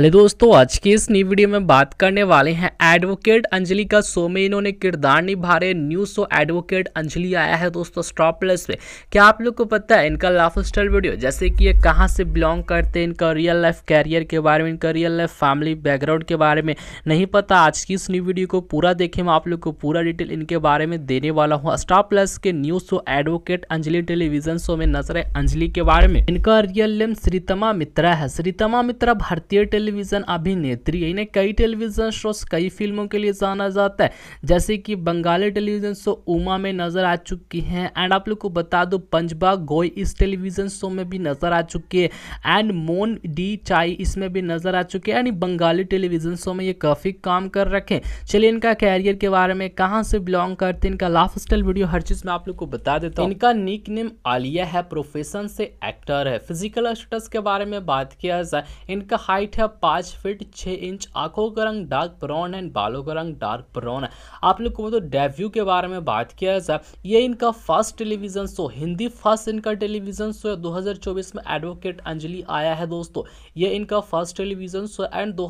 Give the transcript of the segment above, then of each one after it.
hello दोस्तों आज की इस नई वीडियो में बात करने वाले हैं एडवोकेट अंजलि का शो में इन्होंने किरदार निभा रहे न्यू शो एडवोकेट अंजलि आया है दोस्तों स्टॉप प्लस पे क्या आप लोग को पता है इनका लाइफ स्टाइल वीडियो जैसे कि ये कहाँ से बिलोंग करते हैं इनका रियल लाइफ कैरियर के बारे में इनका रियल लाइफ फैमिली बैकग्राउंड के बारे में नहीं पता आज की इस न्यू वीडियो को पूरा देखें मैं आप लोग को पूरा डिटेल इनके बारे में देने वाला हूँ स्टॉप प्लस के new show advocate Anjali television show में नजर है अंजलि के बारे में इनका रियल नेम श्रीतमा मित्रा है श्रीतमा मित्रा भारतीय टेलीविज़न अभिनेत्री है इन्हें कई टेलीविज़न शोज कई फिल्मों के लिए जाना जाता है जैसे कि बंगाली टेलीविज़न शो उमा में नज़र आ चुकी हैं एंड आप लोग को बता दो पंजबा गोई इस टेलीविज़न शो में भी नज़र आ चुकी है एंड मोन डी चाई इसमें भी नज़र आ चुकी है एंड बंगाली टेलीविज़न शो में ये काफ़ी काम कर रखे चलिए इनका कैरियर के बारे में कहाँ से बिलोंग करते हैं इनका लाइफ स्टाइल वीडियो हर चीज़ में आप लोग को बता देता हूँ इनका निक नेम आलिया है प्रोफेशन से एक्टर है फिजिकल स्टेटस के बारे में बात किया जाए इनका हाइट है पाँच फिट छः इंच आंखों का रंग डार्क ब्राउन एंड बालों का रंग डार्क ब्राउन है आप लोग को तो डेब्यू के बारे में बात किया है जाए ये इनका first television show Hindi first इनका टेलीविज़न शो है दो में एडवोकेट अंजलि आया है दोस्तों ये इनका फर्स्ट टेलीविज़न शो एंड दो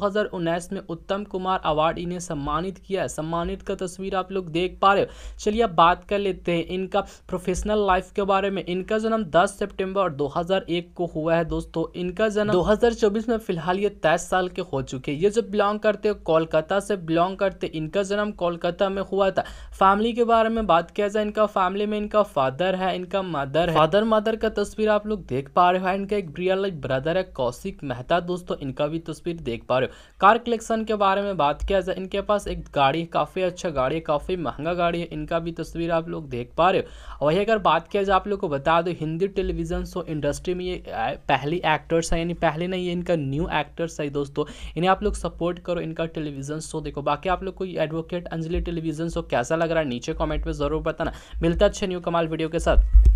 में उत्तम कुमार अवार्ड इन्हें सम्मानित किया है सम्मानित का तस्वीर आप लोग देख पा रहे हो चलिए अब बात कर लेते हैं इनका प्रोफेशनल लाइफ के बारे में इनका जन्म 10 सितंबर 2001 को हुआ है दोस्तों इनका जन्म 2024 में फिलहाल ये सैत साल के हो चुके ये जो बिलोंग करते कोलकाता से बिलोंग करते इनका जन्म कोलकाता में हुआ था फैमिली के बारे में बात किया जाए इनका फैमिली में इनका फादर है इनका मदर है फादर मदर का तस्वीर आप लोग देख पा रहे हो इनका एक रियल लाइफ ब्रदर है कौशिक मेहता दोस्तों इनका भी तस्वीर देख पा रहे हो कार कलेक्शन के बारे में बात किया जाए इनके पास एक गाड़ी काफ़ी अच्छा गाड़ी है काफ़ी महंगा गाड़ी है इनका भी तस्वीर आप लोग देख पा रहे हो वही अगर बात किया जाए आप लोग को बता दो हिंदी टेलीविजन शो इंडस्ट्री में ये पहली एक्टर्स है यानी पहले नहीं ये इनका न्यू एक्टर्स सही दोस्तों इन्हें आप लोग सपोर्ट करो इनका टेलीविजन शो देखो बाकी आप लोग को एडवोकेट अंजलि टेलीविजन शो कैसा लग रहा है नीचे कॉमेंट में ज़रूर बताना मिलता अच्छे न्यू कमाल वीडियो के साथ